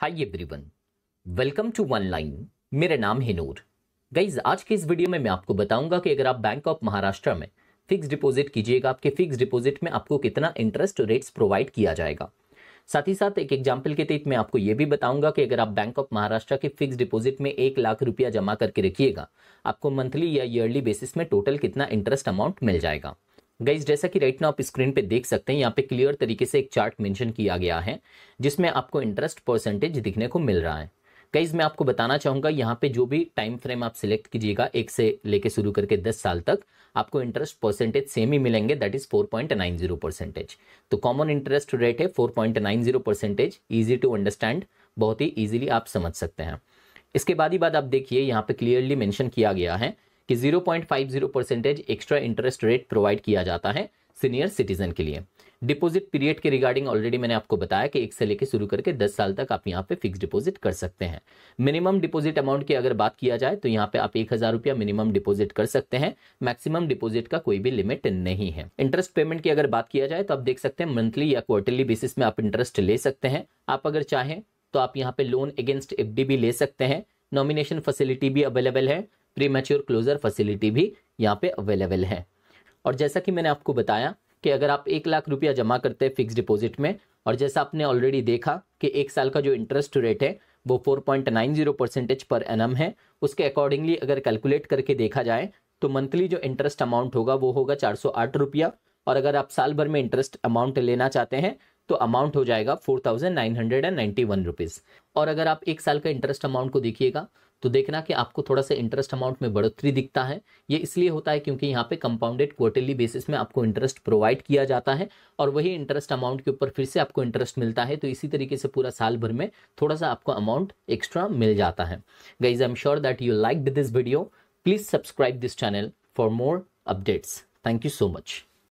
hi everyone welcome to one line मेरा नाम है नूर गाइज आज के इस वीडियो में मैं आपको बताऊंगा कि अगर आप बैंक ऑफ महाराष्ट्र में फिक्स डिपॉजिट कीजिएगा आपके फिक्स डिपॉजिट में आपको कितना इंटरेस्ट रेट्स प्रोवाइड किया जाएगा साथ ही साथ एक एग्जाम्पल के तहत मैं आपको ये भी बताऊंगा कि अगर आप बैंक ऑफ महाराष्ट्र के फिक्स डिपॉजिट में एक लाख रुपया जमा करके रखिएगा आपको मंथली या ईयरली बेसिस में टोटल कितना इंटरेस्ट अमाउंट मिल जाएगा गाइज जैसा कि राइट ना आप स्क्रीन पे देख सकते हैं यहाँ पे क्लियर तरीके से एक चार्ट मेंशन किया गया है जिसमें आपको इंटरेस्ट परसेंटेज दिखने को मिल रहा है गाइज मैं आपको बताना चाहूंगा यहाँ पे जो भी टाइम फ्रेम आप सिलेक्ट कीजिएगा एक से लेके शुरू करके दस साल तक आपको इंटरेस्ट परसेंटेज सेम ही मिलेंगे दैट इज जीरो परसेंटेज तो कॉमन इंटरेस्ट रेट है zero percentage easy to understand बहुत ही ईजिली आप समझ सकते हैं इसके बाद ही बाद आप देखिए यहाँ पे क्लियरली मैंशन किया गया है कि 0.50 percentage extra interest rate provide किया जाता है सीनियर सिटीजन के लिए डिपॉजिट पीरियड के रिगार्डिंग ऑलरेडी मैंने आपको बताया कि एक से लेकर शुरू करके दस साल तक आप यहाँ पे फिक्स डिपॉजिट कर सकते हैं मिनिमम डिपॉजिट अमाउंट की अगर बात किया जाए तो यहाँ पे आप एक हज़ार रुपया मिनिमम डिपॉजिट कर सकते हैं मैक्सिमम डिपॉजिट का कोई भी लिमिट नहीं है इंटरेस्ट पेमेंट की अगर बात किया जाए तो आप देख सकते हैं मंथली या क्वार्टरली बेसिस में आप इंटरेस्ट ले सकते हैं आप अगर चाहें तो आप यहाँ पे लोन अगेंस्ट एफ भी ले सकते हैं नॉमिनेशन फैसिलिटी भी अवेलेबल है प्री मैच्योर क्लोजर फैसिलिटी भी यहाँ पे अवेलेबल है और जैसा कि मैंने आपको बताया कि अगर आप एक लाख रुपया जमा करते हैं फिक्स डिपॉजिट में और जैसा आपने ऑलरेडी देखा कि एक साल का जो इंटरेस्ट रेट है वो 4.90 परसेंटेज पर एन है उसके अकॉर्डिंगली अगर कैलकुलेट करके देखा जाए तो मंथली जो इंटरेस्ट अमाउंट होगा वो होगा चार सौ आठ रुपया और अगर आप साल भर में इंटरेस्ट अमाउंट लेना चाहते हैं तो अमाउंट हो जाएगा four thousand nine hundred and ninety one rupees और अगर आप एक साल का इंटरेस्ट अमाउंट को देखिएगा तो देखना कि आपको थोड़ा सा इंटरेस्ट अमाउंट में बढ़ोतरी दिखता है ये इसलिए होता है क्योंकि यहाँ पे कंपाउंडेड क्वार्टरली बेसिस में आपको इंटरेस्ट प्रोवाइड किया जाता है और वही इंटरेस्ट अमाउंट के ऊपर फिर से आपको इंटरेस्ट मिलता है तो इसी तरीके से पूरा साल भर में थोड़ा सा आपको अमाउंट एक्स्ट्रा मिल जाता है guys I am sure that you like this video please subscribe this channel for more updates thank you so much